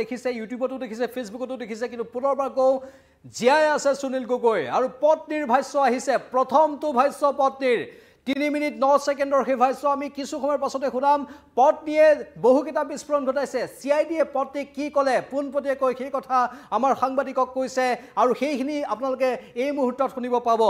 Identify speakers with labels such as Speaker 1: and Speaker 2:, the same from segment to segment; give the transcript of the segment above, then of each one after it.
Speaker 1: দেখিছে ইউটিউবতো দেখিছে ফেচবুকতো দেখিছে কিন্তু পুনৰবাৰ কওঁ জীয়াই আছে সুনীল গগৈ আৰু পত্নীৰ ভাষ্য আহিছে প্ৰথমটো ভাষ্য পত্নীৰ তিনি মিনিট ন ছেকেণ্ডৰ সেই ভাষ্য আমি কিছু সময়ৰ পাছতে শুনাম পত্নীয়ে বহুকেইটা বিস্ফোৰণ ঘটাইছে চি আই ডিয়ে পত্নীক কি ক'লে কয় সেই কথা আমাৰ সাংবাদিকক কৈছে আৰু সেইখিনি আপোনালোকে এই মুহূৰ্তত শুনিব পাব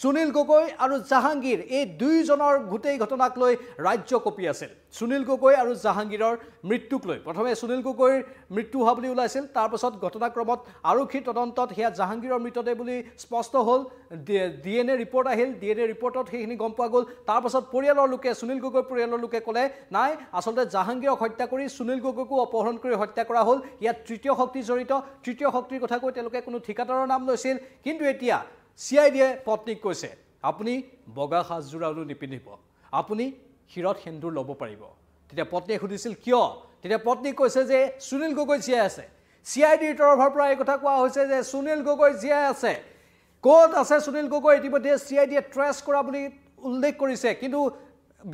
Speaker 1: সুনীল গগৈ আৰু জাহাংগীৰ এই দুয়োজনৰ গোটেই ঘটনাক লৈ ৰাজ্য কঁপি আছিল সুনীল গগৈ আৰু জাহাংগীৰৰ মৃত্যুক লৈ প্ৰথমে সুনীল গগৈৰ মৃত্যু হোৱা বুলি ওলাইছিল তাৰপাছত ঘটনাক্ৰমত আৰক্ষীৰ তদন্তত সেয়া জাহাংগীৰৰ মৃতদেহ বুলি স্পষ্ট হ'ল ডি এন এ ৰিপৰ্ট আহিল ডি এন এ ৰিপৰ্টত সেইখিনি গম পোৱা গ'ল তাৰপাছত পৰিয়ালৰ লোকে সুনীল গগৈৰ পৰিয়ালৰ লোকে ক'লে নাই আচলতে জাহাংগীৰক হত্যা কৰি সুনীল গগৈকো অপহৰণ কৰি হত্যা কৰা হ'ল ইয়াত তৃতীয় শক্তি জড়িত তৃতীয় শক্তিৰ কথা কৈ তেওঁলোকে কোনো ঠিকাদাৰৰ নাম লৈছিল কিন্তু এতিয়া চি আই ডিয়ে পত্নীক কৈছে আপুনি বগা সাজযোৰ আৰু নিপিন্ধিব আপুনি শিৰত সেন্দুৰ ল'ব পাৰিব তেতিয়া পত্নীয়ে সুধিছিল কিয় তেতিয়া পত্নীক কৈছে যে সুনীল গগৈ জীয়াই আছে চি আই ডিৰ তৰফৰ পৰা এই কথা কোৱা হৈছে যে সুনীল গগৈ জীয়াই আছে ক'ত আছে সুনীল গগৈ ইতিমধ্যে চি আই ডিয়ে ট্ৰেছ কৰা বুলি উল্লেখ কৰিছে কিন্তু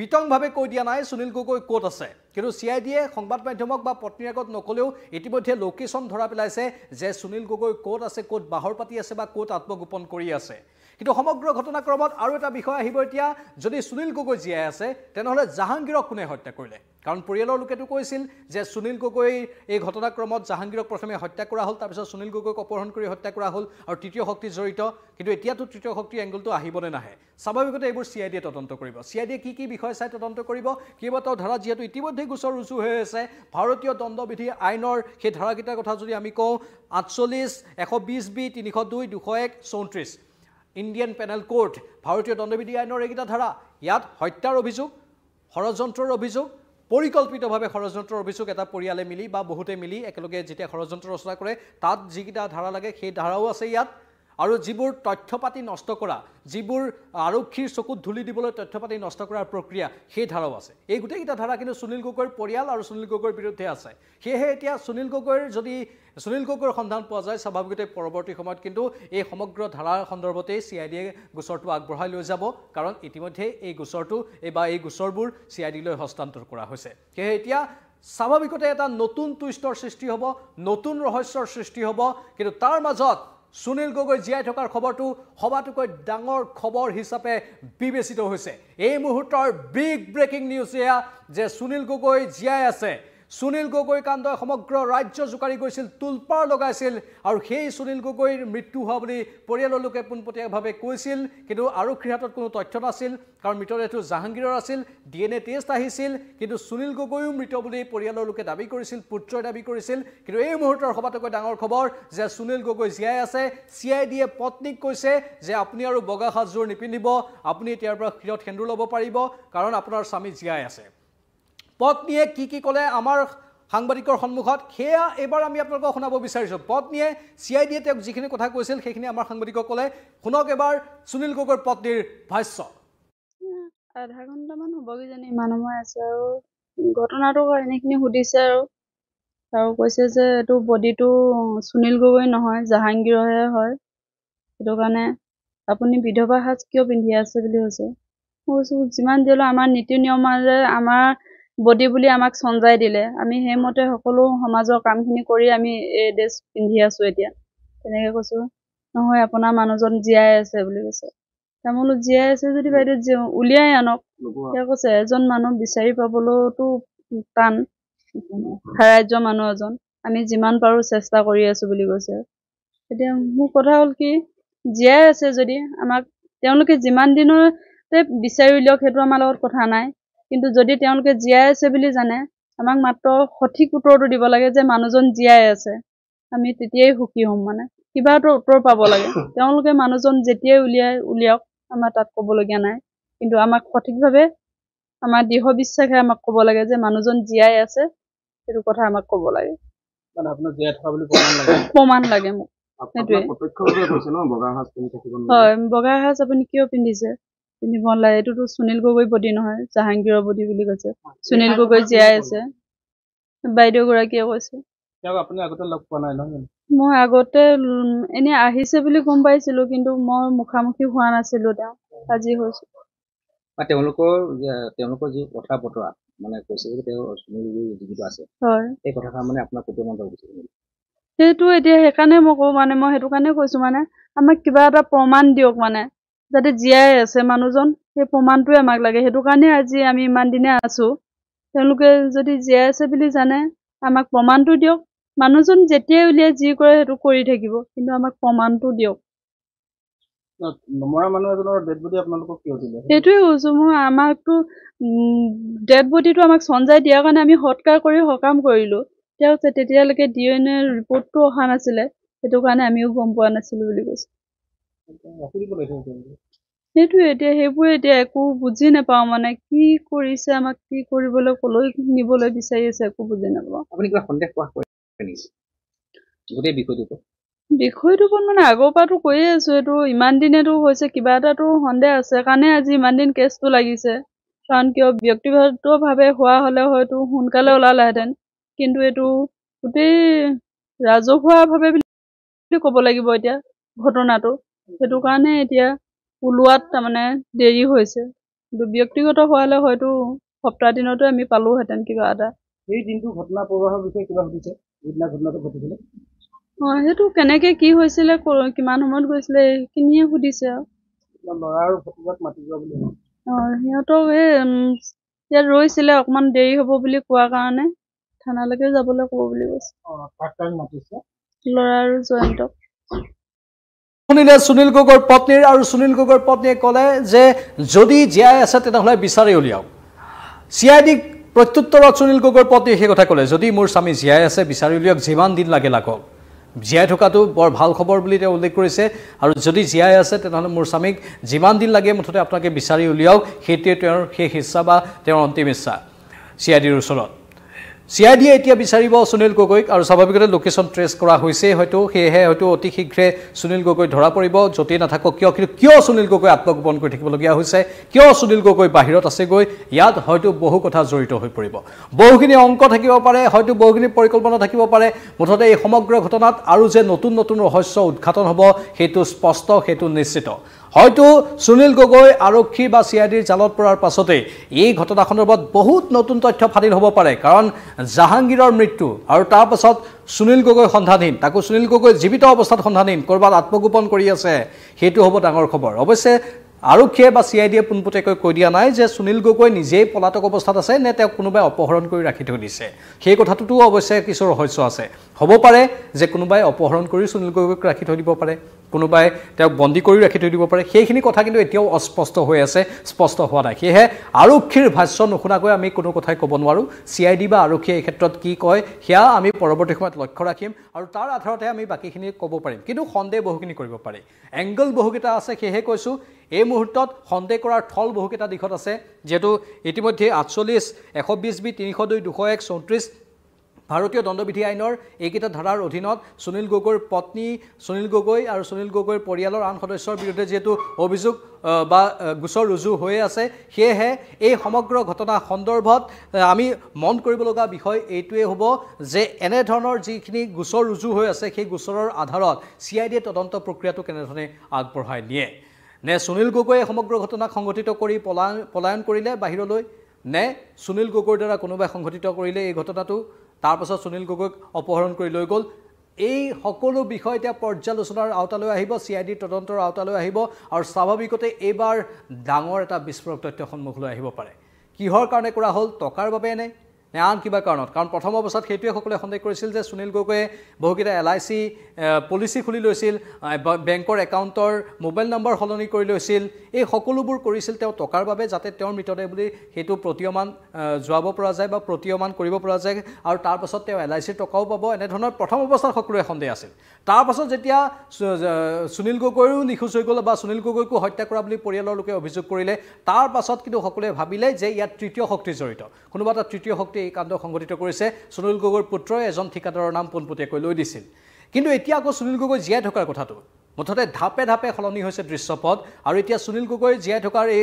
Speaker 1: বিতংভাৱে কৈ দিয়া নাই সুনীল গগৈ ক'ত আছে কিন্তু চি আই ডিয়ে সংবাদ মাধ্যমক বা পত্নীৰ আগত নক'লেও ইতিমধ্যে লোকেশ্যন ধৰা পেলাইছে যে সুনীল গগৈ ক'ত আছে ক'ত বাহৰ পাতি আছে বা ক'ত আত্মগোপন কৰি আছে কিন্তু সমগ্ৰ ঘটনাক্ৰমত আৰু এটা বিষয় আহিব এতিয়া যদি সুনীল গগৈ জীয়াই আছে তেনেহ'লে জাহাংগীৰক কোনে হত্যা কৰিলে কাৰণ পৰিয়ালৰ লোকেতো কৈছিল যে সুনীল গগৈ এই ঘটনাক্ৰমত জাহাংগীৰক প্ৰথমে হত্যা কৰা হ'ল তাৰপিছত সুনীল গগৈক অপহৰণ কৰি হত্যা কৰা হ'ল আৰু তৃতীয় শক্তি জড়িত কিন্তু এতিয়াতো তৃতীয় শক্তিৰ এংগলটো আহিবনে নাহে স্বাভাৱিকতে এইবোৰ চি আই ডিয়ে তদন্ত কৰিব চি আই ডিয়ে কি কি বিষয় চাই তদন্ত কৰিব কেইবাটাও ধাৰা যিহেতু ইতিমধ্যে গোচৰ ৰুজু হৈ আছে ভাৰতীয় দণ্ডবিধি আইনৰ সেই ধাৰাকেইটাৰ কথা যদি আমি কওঁ আঠচল্লিছ এশ বিছ বি তিনিশ দুই দুশ এক চৌত্ৰিছ ইণ্ডিয়ান পেনেল কোৰ্ট ভাৰতীয় দণ্ডবিধি আইনৰ এইকেইটা ধাৰা ইয়াত হত্যাৰ অভিযোগ ষড়যন্ত্ৰৰ অভিযোগ পৰিকল্পিতভাৱে ষড়যন্ত্ৰৰ অভিযোগ এটা পৰিয়ালে মিলি বা বহুতে মিলি একেলগে যেতিয়া ষড়যন্ত্ৰ ৰচনা কৰে তাত যিকেইটা ধাৰা লাগে সেই ধাৰাও আছে ইয়াত আৰু যিবোৰ তথ্য পাতি নষ্ট কৰা যিবোৰ আৰক্ষীৰ চকুত ধূলি দিবলৈ তথ্য পাতি নষ্ট কৰাৰ প্ৰক্ৰিয়া সেই ধাৰাও আছে এই গোটেইকেইটা ধাৰা কিন্তু সুনীল গগৈৰ পৰিয়াল আৰু সুনীল গগৈৰ বিৰুদ্ধে আছে সেয়েহে এতিয়া সুনীল গগৈৰ যদি সুনীল গগৈৰ সন্ধান পোৱা যায় স্বাভাৱিকতে পৰৱৰ্তী সময়ত কিন্তু এই সমগ্ৰ ধাৰাৰ সন্দৰ্ভতেই চি আই ডিয়ে গোচৰটো আগবঢ়াই লৈ যাব কাৰণ ইতিমধ্যে এই গোচৰটো এই বা এই গোচৰবোৰ চি আই ডিলৈ হস্তান্তৰ কৰা হৈছে সেয়েহে এতিয়া স্বাভাৱিকতে এটা নতুন টুইষ্টৰ সৃষ্টি হ'ব নতুন ৰহস্যৰ সৃষ্টি হ'ব কিন্তু তাৰ মাজত সুনীল গগৈ জীয়াই থকাৰ খবৰটো সবাতোকৈ ডাঙৰ খবৰ হিচাপে বিবেচিত হৈছে এই মুহূৰ্তৰ বিগ ব্ৰেকিং নিউজ এয়া যে সুনীল গগৈ জীয়াই আছে সুনীল গগৈ কাণ্ডই সমগ্ৰ ৰাজ্য জোকাৰি গৈছিল তুলপাৰ লগাইছিল আৰু সেই সুনীল গগৈৰ মৃত্যু হোৱা বুলি পৰিয়ালৰ লোকে পোনপটীয়াভাৱে কৈছিল কিন্তু আৰক্ষীৰ হাতত কোনো তথ্য নাছিল কাৰণ মৃতদেহটো জাহাংগীৰৰ আছিল ডি এন এ টেষ্ট আহিছিল কিন্তু সুনীল গগৈও মৃত বুলি পৰিয়ালৰ লোকে দাবী কৰিছিল পুত্ৰই দাবী কৰিছিল কিন্তু এই মুহূৰ্তৰ সবাতোকৈ ডাঙৰ খবৰ যে সুনীল গগৈ জীয়াই আছে চি আই ডিয়ে পত্নীক কৈছে যে আপুনি আৰু বগা সাজযোৰ নিপিন্ধিব আপুনি ইয়াৰ পৰা ক্ষীৰত সেন্দুৰ ল'ব পাৰিব কাৰণ আপোনাৰ স্বামী জীয়াই আছে পত্নীয়ে কি কি ক'লে আমাৰ সাংবাদিকৰ সন্মুখত সেয়া এইবাৰ আমি আপোনালোকক শুনাব বিচাৰিছোঁ পত্নীয়ে চি আই ডিয়ে তেওঁক যিখিনি কথা কৈছিল সেইখিনি আমাৰ সাংবাদিকক ক'লে শুনক এবাৰ সুনীল গগৈৰ পত্নীৰ ভাষ্য
Speaker 2: আধা ঘণ্টামান হ'বগৈ জানি ইমান সময় আছে আৰু ঘটনাটো এনেখিনি সুধিছে আৰু আৰু কৈছে যে এইটো বডিটো সুনীল গগৈ নহয় জাহাংগীৰৰহে হয় সেইটো কাৰণে আপুনি বিধৱা সাজ কিয় পিন্ধি আছে বুলি কৈছে মই কৈছোঁ যিমান যি হ'লেও আমাৰ নীতি নিয়মেৰে আমাৰ বডি বুলি আমাক চঞ্জাই দিলে আমি সেইমতে সকলো সমাজৰ কামখিনি কৰি আমি এই ড্ৰেছ পিন্ধি আছো এতিয়া তেনেকে কৈছো নহয় আপোনাৰ মানুহজন জীয়াই আছে বুলি কৈছে তাৰ মানে জীয়াই আছে যদি বাইদেউ উলিয়াই আনক কৈছে এজন মানুহ বিচাৰি পাবলৈতো টান ৰাজ্য মানুহ এজন আমি যিমান পাৰোঁ চেষ্টা কৰি আছো বুলি কৈছে এতিয়া মোৰ কথা হ'ল কি জীয়াই আছে যদি আমাক তেওঁলোকে যিমান দিনতে বিচাৰি উলিয়াওক সেইটো আমাৰ লগত কথা নাই কিন্তু যদি তেওঁলোকে জীয়াই আছে বুলি জানে আমাক মাত্ৰ সঠিক উত্তৰটো দিব লাগে যে মানুহজন জীয়াই আছে আমি তেতিয়াই সুখী হ'ম মানে কিবা এটা উত্তৰ পাব লাগে তেওঁলোকে মানুহজন যেতিয়াই উলিয়াই উলিয়াওক আমাৰ তাত ক'বলগীয়া নাই কিন্তু আমাক সঠিকভাৱে আমাৰ দৃঢ় বিশ্বাসে আমাক ক'ব লাগে যে মানুহজন জীয়াই আছে সেইটো কথা আমাক ক'ব লাগে প্ৰমাণ লাগে মোক সেইটোৱে হয় বগা সাজ আপুনি কিয় পিন্ধিছে পিন্ধিব নালাগে এইটোতো সুনীল গগৈ বডি নহয় জাহাংগীৰৰ বডি বুলি কৈছে সুনীল গগৈ জীয়াই আছে বাইদেউগৰাকীয়ে কৈছে মই আগতে এনেই আহিছে বুলি গম পাইছিলো কিন্তু মই মুখামুখি হোৱা নাছিলো তেওঁ আজি হৈছো সেইটো এতিয়া সেইকাৰণে মই কওঁ মানে মই সেইটো কাৰণে কৈছো মানে আমাক কিবা এটা প্ৰমাণ দিয়ক মানে যাতে জীয়াই আছে মানুহজন সেই প্ৰমাণটোৱে আমাক লাগে সেইটো কাৰণে আজি আমি ইমান দিনে আছোঁ তেওঁলোকে যদি জীয়াই আছে বুলি জানে আমাক প্ৰমাণটো দিয়ক মানুহজন যেতিয়াই উলিয়াই যি কৰে সেইটো কৰি থাকিব কিন্তু আমাক প্ৰমাণটো দিয়ক সেইটোৱে হৈছোঁ মই আমাকতো ডেড বডিটো আমাক চঞ্জাই দিয়াৰ কাৰণে আমি সৎকাৰ কৰি সকাম কৰিলো তেওঁ তেতিয়ালৈকে ডি এন এ ৰিপৰ্টটো অহা নাছিলে সেইটো কাৰণে আমিও গম পোৱা নাছিলো বুলি কৈছো সেইটোৱে এতিয়া সেইবোৰে এতিয়া একো বুজি নাপাওঁ মানে কি কৰিছে আমাক কি কৰিবলৈ কলৈ নিবলৈ বিচাৰি আছে একো বুজি নাপাওঁ বিষয়টো কণ মানে আগৰ পৰাটো কৈয়ে আছোঁ এইটো ইমান দিনেতো হৈছে কিবা এটাটো সন্দেহ আছে কাৰণে আজি ইমান দিন কেছটো লাগিছে কাৰণ কিয় ব্যক্তিগতভাৱে হোৱা হ'লে হয়তো সোনকালে ওলালেহেঁতেন কিন্তু এইটো গোটেই ৰাজহুৱাভাৱে বুলি ক'ব লাগিব এতিয়া ঘটনাটো সেইটো কাৰণে এতিয়া ওলোৱাত তাৰমানে দেৰি হৈছে কিন্তু ব্যক্তিগত হোৱালে হয়তো সপ্তাহ দিনতো আমি পালোহেঁতেন কিবা এটা অঁ সেইটো কেনেকৈ কি হৈছিলে কিমান সময়ত গৈছিলে এইখিনিয়ে সুধিছে আৰু অঁ সিহঁতক এই ইয়াত ৰৈছিলে অকণমান দেৰি হ'ব বুলি কোৱা কাৰণে থানালৈকে যাবলৈ ক'ব বুলি
Speaker 1: কৈছে
Speaker 2: ল'ৰা আৰু জয়ন্তক
Speaker 1: শুনিলে সুনীল গগৈৰ পত্নীৰ আৰু সুনীল গগৈৰ পত্নীয়ে ক'লে যে যদি জীয়াই আছে তেনেহ'লে বিচাৰি উলিয়াওক চি আই ডিক প্ৰত্যুত্তৰত সুনীল গগৈৰ পত্নীয়ে সেই কথা ক'লে যদি মোৰ স্বামী জীয়াই আছে বিচাৰি উলিয়াওক যিমান দিন লাগে লাগক জীয়াই থকাটো বৰ ভাল খবৰ বুলি তেওঁ উল্লেখ কৰিছে আৰু যদি জীয়াই আছে তেনেহ'লে মোৰ স্বামীক যিমান দিন লাগে মুঠতে আপোনালোকে বিচাৰি উলিয়াওক সেইটোৱে তেওঁৰ শেষ ইচ্ছা বা তেওঁৰ অন্তিম ইচ্ছা চি আই ডিৰ ওচৰত চি আই ডিয়ে এতিয়া বিচাৰিব সুনীল গগৈক আৰু স্বাভাৱিকতে লোকেশ্যন ট্ৰেছ কৰা হৈছে হয়তো সেয়েহে হয়তো অতি শীঘ্ৰে সুনীল গগৈ ধৰা পৰিব য'তেই নাথাকক কিয় কিন্তু কিয় সুনীল গগৈ আত্মগোপন কৰি থাকিবলগীয়া হৈছে কিয় সুনীল গগৈ বাহিৰত আছেগৈ ইয়াত হয়তো বহু কথা জড়িত হৈ পৰিব বহুখিনি অংক থাকিব পাৰে হয়তো বহুখিনি পৰিকল্পনা থাকিব পাৰে মুঠতে এই সমগ্ৰ ঘটনাত আৰু যে নতুন নতুন ৰহস্য উদঘাটন হ'ব সেইটো স্পষ্ট সেইটো নিশ্চিত হয়তো সুনীল গগৈ আৰক্ষী বা চি আই ডিৰ জালত পৰাৰ পাছতেই এই ঘটনা সন্দৰ্ভত বহুত নতুন তথ্য ফাদিল হ'ব পাৰে কাৰণ জাহাংগীৰৰ মৃত্যু আৰু তাৰ পাছত সুনীল গগৈ সন্ধানহীন তাকো সুনীল গগৈ জীৱিত অৱস্থাত সন্ধানহীন ক'ৰবাত আত্মগোপন কৰি আছে সেইটো হ'ব ডাঙৰ খবৰ অৱশ্যে আৰক্ষীয়ে বা চি আই ডিয়ে পোনপটীয়াকৈ কৈ দিয়া নাই যে সুনীল গগৈ নিজেই পলাতক অৱস্থাত আছে নে তেওঁক কোনোবাই অপহৰণ কৰি ৰাখি থৈ দিছে সেই কথাটোতো অৱশ্যে কিছু ৰহস্য আছে হ'ব পাৰে যে কোনোবাই অপহৰণ কৰি সুনীল গগৈক ৰাখি থৈ দিব পাৰে কোনোবাই তেওঁক বন্দী কৰি ৰাখি থৈ দিব পাৰে সেইখিনি কথা কিন্তু এতিয়াও অস্পষ্ট হৈ আছে স্পষ্ট হোৱা নাই সেয়েহে আৰক্ষীৰ ভাষ্য নুশুনাকৈ আমি কোনো কথাই ক'ব নোৱাৰোঁ চি আই ডি বা আৰক্ষীয়ে এই ক্ষেত্ৰত কি কয় সেয়া আমি পৰৱৰ্তী সময়ত লক্ষ্য ৰাখিম আৰু তাৰ আধাৰতে আমি বাকীখিনি ক'ব পাৰিম কিন্তু সন্দেহ বহুখিনি কৰিব পাৰি এংগল বহুকেইটা আছে সেয়েহে কৈছোঁ এই মুহূৰ্তত সন্দেহ কৰাৰ থল বহুকেইটা দিশত আছে যিহেতু ইতিমধ্যে আঠচল্লিছ এশ বিছ বি তিনিশ দুই দুশ এক চৌত্ৰিছ ভাৰতীয় দণ্ডবিধি আইনৰ এইকেইটা ধাৰাৰ অধীনত সুনীল গগৈৰ পত্নী সুনীল গগৈ আৰু সুনীল গগৈৰ পৰিয়ালৰ আন সদস্যৰ বিৰুদ্ধে যিহেতু অভিযোগ বা গোচৰ ৰুজু হৈয়ে আছে সেয়েহে এই সমগ্ৰ ঘটনা সন্দৰ্ভত আমি মন কৰিব বিষয় এইটোৱেই হ'ব যে এনেধৰণৰ যিখিনি গোচৰ ৰুজু হৈ আছে সেই গোচৰৰ আধাৰত চি আই ডিয়ে তদন্ত প্ৰক্ৰিয়াটো কেনেধৰণে আগবঢ়াই নিয়ে নে সুনীল গগৈয়ে সমগ্ৰ ঘটনাক সংঘটিত কৰি পলায়ন পলায়ন কৰিলে বাহিৰলৈ নে সুনীল গগৈৰ দ্বাৰা কোনোবাই সংঘটিত কৰিলে এই ঘটনাটো তাৰপাছত সুনীল গগৈক অপহৰণ কৰি লৈ গ'ল এই সকলো বিষয় এতিয়া পৰ্যালোচনাৰ আওতালৈ আহিব চি আই ডি তদন্তৰ আওতালৈ আহিব আৰু স্বাভাৱিকতে এইবাৰ ডাঙৰ এটা বিস্ফোৰক তথ্য সন্মুখলৈ আহিব পাৰে কিহৰ কাৰণে কৰা হ'ল টকাৰ বাবে নে নে আন কিবা কাৰণত কাৰণ প্ৰথম অৱস্থাত সেইটোৱে সকলোৱে সন্দেহ কৰিছিল যে সুনীল গগৈয়ে বহুকেইটা এল আই চি পলিচি খুলি লৈছিল বেংকৰ একাউণ্টৰ মোবাইল নম্বৰ সলনি কৰি লৈছিল এই সকলোবোৰ কৰিছিল তেওঁ টকাৰ বাবে যাতে তেওঁৰ মৃতদেহ বুলি সেইটো প্ৰতীয়মান যোৱাব পৰা যায় বা প্ৰতীয়মান কৰিব পৰা যায় আৰু তাৰপাছত তেওঁ এল আই চিৰ টকাও পাব এনেধৰণৰ প্ৰথম অৱস্থাত সকলোৱে সন্দেহ আছিল তাৰপাছত যেতিয়া সুনীল গগৈও নিখোজ হৈ গ'ল বা সুনীল গগৈকো হত্যা কৰা বুলি পৰিয়ালৰ লোকে অভিযোগ কৰিলে তাৰপাছত কিন্তু সকলোৱে ভাবিলে যে ইয়াত তৃতীয় শক্তি জড়িত কোনোবা এটা তৃতীয় শক্তি এই কাণ্ড সংঘটিত কৰিছে সুনীল গগৈৰ পুত্ৰই এজন ঠিকাদাৰৰ নাম পোনপটীয়াকৈ লৈ দিছিল কিন্তু এতিয়া আকৌ সুনীল গগৈ জীয়াই থকাৰ কথাটো মুঠতে ধাপে ধাপে সলনি হৈছে দৃশ্যপথ আৰু এতিয়া সুনীল গগৈ জীয়াই থকাৰ এই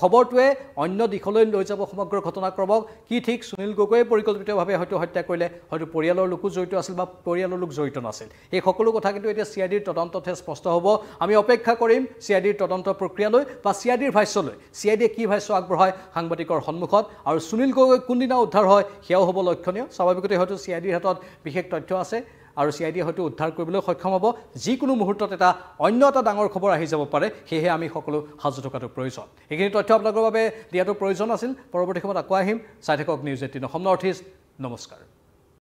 Speaker 1: খবৰটোৱে অন্য দিশলৈ লৈ যাব সমগ্ৰ ঘটনাক্ৰমক কি ঠিক সুনীল গগৈয়ে পৰিকল্পিতভাৱে হয়তো হত্যা কৰিলে হয়তো পৰিয়ালৰ লোকো জড়িত আছিল বা পৰিয়ালৰ লোক জড়িত নাছিল এই সকলো কথা কিন্তু এতিয়া চি আই ডিৰ তদন্ততহে স্পষ্ট হ'ব আমি অপেক্ষা কৰিম চি আই ডিৰ তদন্ত প্ৰক্ৰিয়ালৈ বা চি আই ডিৰ ভাষ্যলৈ চি আই ডিয়ে কি ভাষ্য আগবঢ়ায় সাংবাদিকৰ সন্মুখত আৰু সুনীল গগৈ কোনদিনা উদ্ধাৰ হয় সেয়াও হ'ব লক্ষণীয় স্বাভাৱিকতে হয়তো চি আই ডিৰ হাতত বিশেষ তথ্য আছে আৰু চি আই ডিয়ে হয়তো উদ্ধাৰ কৰিবলৈ সক্ষম হ'ব যিকোনো মুহূৰ্তত এটা অন্য এটা ডাঙৰ খবৰ আহি যাব পাৰে সেয়েহে আমি সকলো সাজু থকাটো প্ৰয়োজন এইখিনি তথ্য আপোনালোকৰ বাবে দিয়াটো প্ৰয়োজন আছিল পৰৱৰ্তী সময়ত আকৌ আহিম চাই থাকক news eighteen Assam north east নমস্কাৰ